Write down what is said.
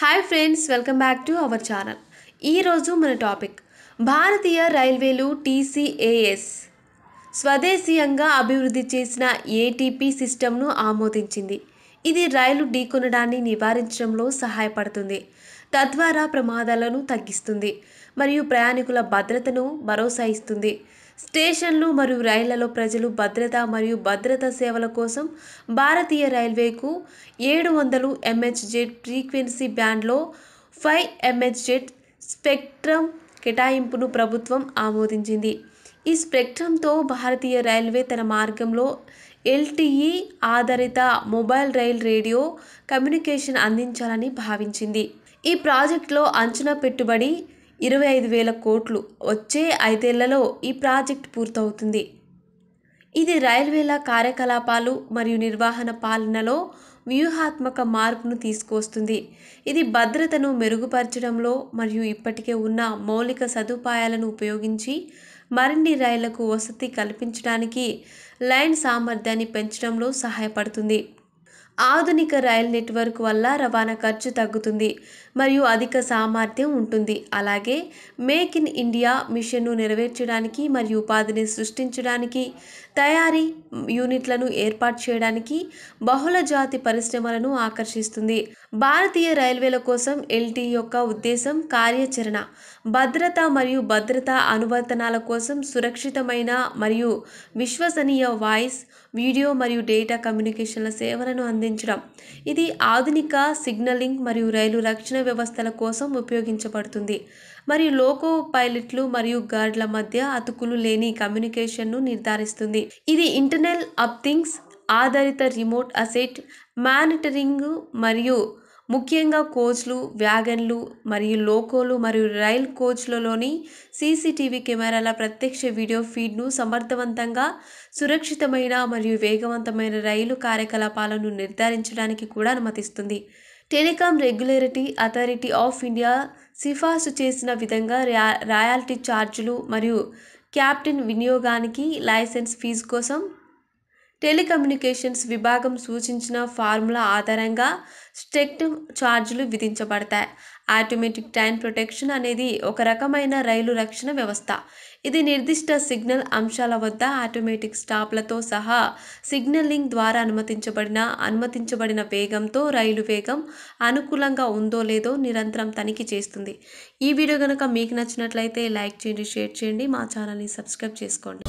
hi friends welcome back to our channel ఈరోజు మన topic భారతీయ రైల్వేలు టీసీఏఎస్ స్వదేశీయంగా అభివృద్ధి చేసిన ఏటీపీ సిస్టమ్ను ఆమోదించింది ఇది రైలు ఢీకొనడాన్ని నివారించడంలో సహాయపడుతుంది తద్వారా ప్రమాదాలను తగ్గిస్తుంది మరియు ప్రయాణికుల భద్రతను భరోసా ఇస్తుంది స్టేషన్లు మరియు రైళ్లలో ప్రజలు భద్రత మరియు భద్రతా సేవల కోసం భారతీయ రైల్వేకు ఏడు వందలు ఎంహెచ్ జెడ్ ఫ్రీక్వెన్సీ బ్యాండ్లో ఫైవ్ ఎంహెచ్ జెడ్ స్పెక్ట్రమ్ కేటాయింపును ప్రభుత్వం ఆమోదించింది ఈ స్పెక్ట్రంతో భారతీయ రైల్వే తన మార్గంలో ఎల్టీఈ ఆధారిత మొబైల్ రైల్ రేడియో కమ్యూనికేషన్ అందించాలని భావించింది ఈ ప్రాజెక్టులో అంచనా పెట్టుబడి ఇరవై ఐదు వేల కోట్లు వచ్చే ఐదేళ్లలో ఈ ప్రాజెక్ట్ పూర్తవుతుంది ఇది రైల్వేల కార్యకలాపాలు మరియు నిర్వహణ పాలనలో వ్యూహాత్మక మార్పును తీసుకొస్తుంది ఇది భద్రతను మెరుగుపరచడంలో మరియు ఇప్పటికే ఉన్న మౌలిక సదుపాయాలను ఉపయోగించి మరిన్ని రైళ్లకు వసతి కల్పించడానికి లైన్ సామర్థ్యాన్ని పెంచడంలో సహాయపడుతుంది ఆధునిక రైల్ నెట్వర్క్ వల్ల రవాణా ఖర్చు తగ్గుతుంది మరియు అధిక సామర్థ్యం ఉంటుంది అలాగే మేక్ ఇన్ ఇండియా మిషన్ను నెరవేర్చడానికి మరియు ఉపాధిని సృష్టించడానికి తయారీ యూనిట్లను ఏర్పాటు చేయడానికి బహుళ జాతి పరిశ్రమలను ఆకర్షిస్తుంది భారతీయ రైల్వేల కోసం ఎల్టీ యొక్క ఉద్దేశం కార్యాచరణ భద్రత మరియు భద్రతా అనువర్తనాల కోసం సురక్షితమైన మరియు విశ్వసనీయ వాయిస్ వీడియో మరియు డేటా కమ్యూనికేషన్ల సేవలను అందించడం ఇది ఆధునిక సిగ్నలింగ్ మరియు రైలు రక్షణ వ్యవస్థల కోసం ఉపయోగించబడుతుంది మరియు లోకో పైలట్లు మరియు గార్డ్ల మధ్య అతుకులు లేని కమ్యూనికేషన్ను నిర్ధారిస్తుంది ఇది ఇంటర్నల్ అప్థింగ్స్ ఆధారిత రిమోట్ అసెట్ మానిటరింగ్ మరియు ముఖ్యంగా కోచ్లు వ్యాగన్లు మరియు లోకోలు మరియు రైల్ కోచ్లలోని సీసీటీవీ కెమెరాల ప్రత్యక్ష వీడియో ఫీడ్ను సమర్థవంతంగా సురక్షితమైన మరియు వేగవంతమైన రైలు కార్యకలాపాలను నిర్ధారించడానికి కూడా అనుమతిస్తుంది telecom regulatory authority of India సిఫార్సు చేసిన విధంగా రాయల్టీ ఛార్జీలు మరియు క్యాప్టెన్ వినియోగానికి లైసెన్స్ ఫీజు కోసం టెలికమ్యూనికేషన్స్ విభాగం సూచించిన ఫార్ములా ఆధారంగా స్టెక్టమ్ ఛార్జీలు విధించబడతాయి ఆటోమేటిక్ టైం ప్రొటెక్షన్ అనేది ఒక రకమైన రైలు రక్షణ వ్యవస్థ ఇది నిర్దిష్ట సిగ్నల్ అంశాల వద్ద ఆటోమేటిక్ స్టాప్లతో సహా సిగ్నలింగ్ ద్వారా అనుమతించబడిన అనుమతించబడిన వేగంతో రైలు వేగం అనుకూలంగా ఉందో లేదో నిరంతరం తనిఖీ చేస్తుంది ఈ వీడియో కనుక మీకు నచ్చినట్లయితే లైక్ చేయండి షేర్ చేయండి మా ఛానల్ని సబ్స్క్రైబ్ చేసుకోండి